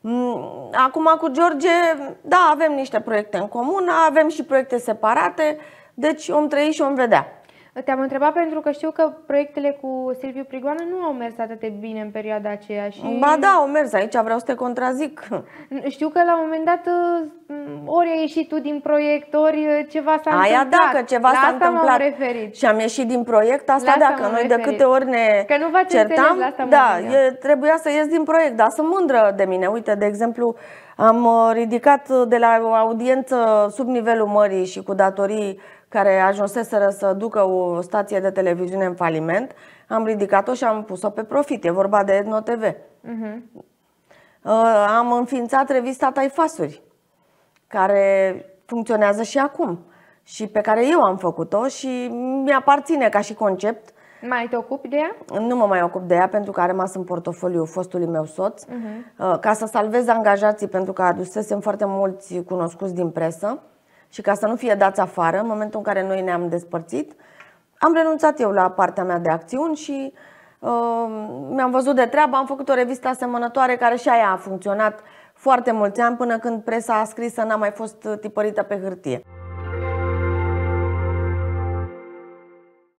Mm, acum cu George, da, avem niște proiecte în comun, avem și proiecte separate, deci om trăi și om vedea. Te-am întrebat pentru că știu că proiectele cu Silviu Prigoană nu au mers atât de bine în perioada aceea. Și... Ba da, au mers aici, vreau să te contrazic. Știu că la un moment dat mm, ori ai ieșit tu din proiect, ori uh, ceva s-a întâmplat. Aia da, că ceva s-a întâmplat. referit. Și am ieșit din proiect, asta, da, că noi referit. de câte ori ne că nu certam, înțeles, asta da, e, trebuia să ies din proiect, dar sunt mândră de mine. Uite, de exemplu, am uh, ridicat de la o audiență sub nivelul mării și cu datorii care ajunseseră să ducă o stație de televiziune în faliment, am ridicat-o și am pus-o pe profit. E vorba de Edno TV. Mhm. Uh-huh. Am înființat revista Taifasuri, care funcționează și acum și pe care eu am făcut-o și mi-aparține ca și concept. Mai te ocupi de ea? Nu mă mai ocup de ea pentru că a rămas în portofoliu fostului meu soț, uh-huh. ca să salvez angajații pentru că adusesem foarte mulți cunoscuți din presă și ca să nu fie dați afară, în momentul în care noi ne-am despărțit, am renunțat eu la partea mea de acțiuni și uh, mi-am văzut de treabă, am făcut o revistă asemănătoare care și aia a funcționat foarte mulți ani până când presa a scris să n-a mai fost tipărită pe hârtie.